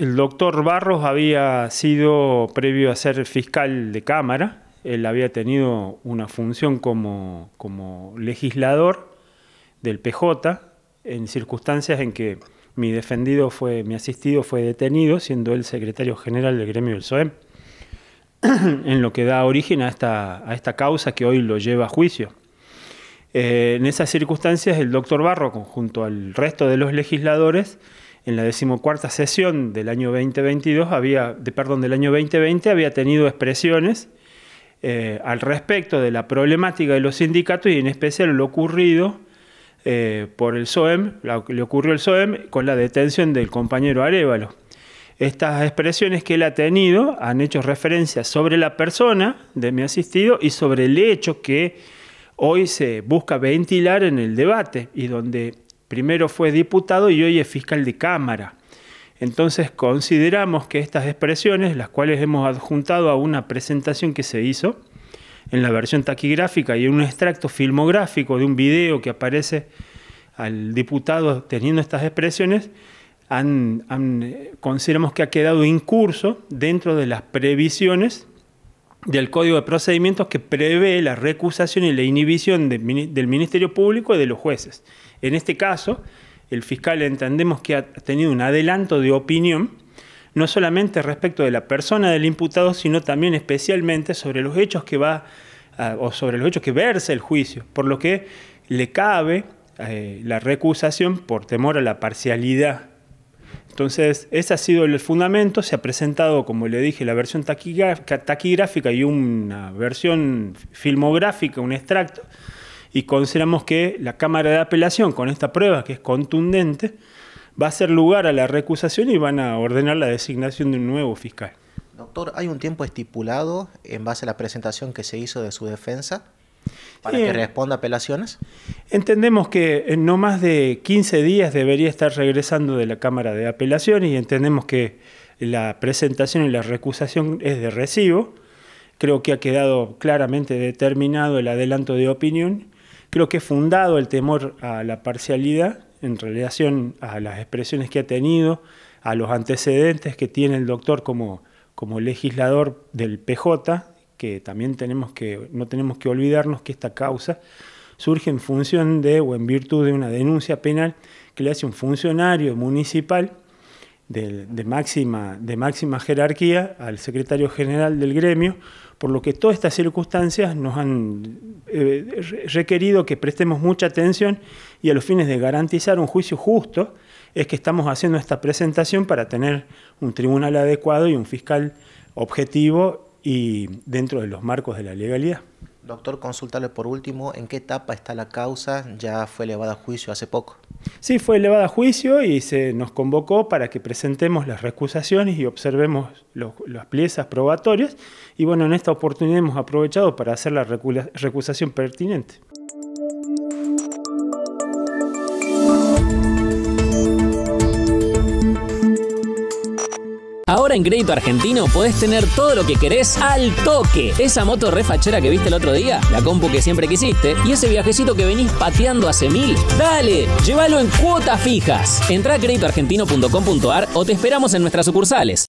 El doctor Barros había sido, previo a ser fiscal de Cámara, él había tenido una función como, legislador del PJ en circunstancias en que mi defendido fue, mi asistido fue detenido, siendo él secretario general del gremio del SOEM, en lo que da origen a esta, causa que hoy lo lleva a juicio. Eh, en esas circunstancias, el doctor Barros, junto al resto de los legisladores, en la decimocuarta sesión del año 2022 había, perdón, del año 2020 había tenido expresiones eh, al respecto de la problemática de los sindicatos y en especial lo ocurrido eh, por el SOEM, lo que le ocurrió el SOEM con la detención del compañero Arevalo. Estas expresiones que él ha tenido han hecho referencia sobre la persona de mi asistido y sobre el hecho que hoy se busca ventilar en el debate y donde Primero fue diputado y hoy es fiscal de Cámara. Entonces consideramos que estas expresiones, las cuales hemos adjuntado a una presentación que se hizo en la versión taquigráfica y en un extracto filmográfico de un video que aparece al diputado teniendo estas expresiones, eh, consideramos que ha quedado incurso dentro de las previsiones del Código de Procedimientos que prevé la recusación y la inhibición del Ministerio Público y de los jueces. En este caso, el fiscal entendemos que ha tenido un adelanto de opinión, no solamente respecto de la persona del imputado, sino también especialmente sobre los hechos que va o sobre los hechos que verse el juicio, por lo que le cabe eh, la recusación por temor a la parcialidad entonces, ese ha sido el fundamento. Se ha presentado, como le dije, la versión taquigráfica y una versión filmográfica, un extracto. Y consideramos que la Cámara de Apelación, con esta prueba que es contundente, va a hacer lugar a la recusación y van a ordenar la designación de un nuevo fiscal. Doctor, ¿hay un tiempo estipulado en base a la presentación que se hizo de su defensa? para que responda a apelaciones? Entendemos que en no más de 15 días debería estar regresando de la Cámara de Apelaciones y entendemos que la presentación y la recusación es de recibo. Creo que ha quedado claramente determinado el adelanto de opinión. Creo que fundado el temor a la parcialidad en relación a las expresiones que ha tenido, a los antecedentes que tiene el doctor como, como legislador del PJ, que también tenemos que, no tenemos que olvidarnos que esta causa surge en función de o en virtud de una denuncia penal que le hace un funcionario municipal de, máxima, de máxima jerarquía al secretario general del gremio, por lo que todas estas circunstancias nos han eh, requerido que prestemos mucha atención y a los fines de garantizar un juicio justo es que estamos haciendo esta presentación para tener un tribunal adecuado y un fiscal objetivo y dentro de los marcos de la legalidad. Doctor, consultarle por último, ¿en qué etapa está la causa? Ya fue elevada a juicio hace poco. Sí, fue elevada a juicio y se nos convocó para que presentemos las recusaciones y observemos las piezas probatorias. Y bueno, en esta oportunidad hemos aprovechado para hacer la recusación pertinente. en Crédito Argentino podés tener todo lo que querés al toque. Esa moto refachera que viste el otro día, la compu que siempre quisiste y ese viajecito que venís pateando hace mil. ¡Dale! Llévalo en cuotas fijas. Entra a créditoargentino.com.ar o te esperamos en nuestras sucursales.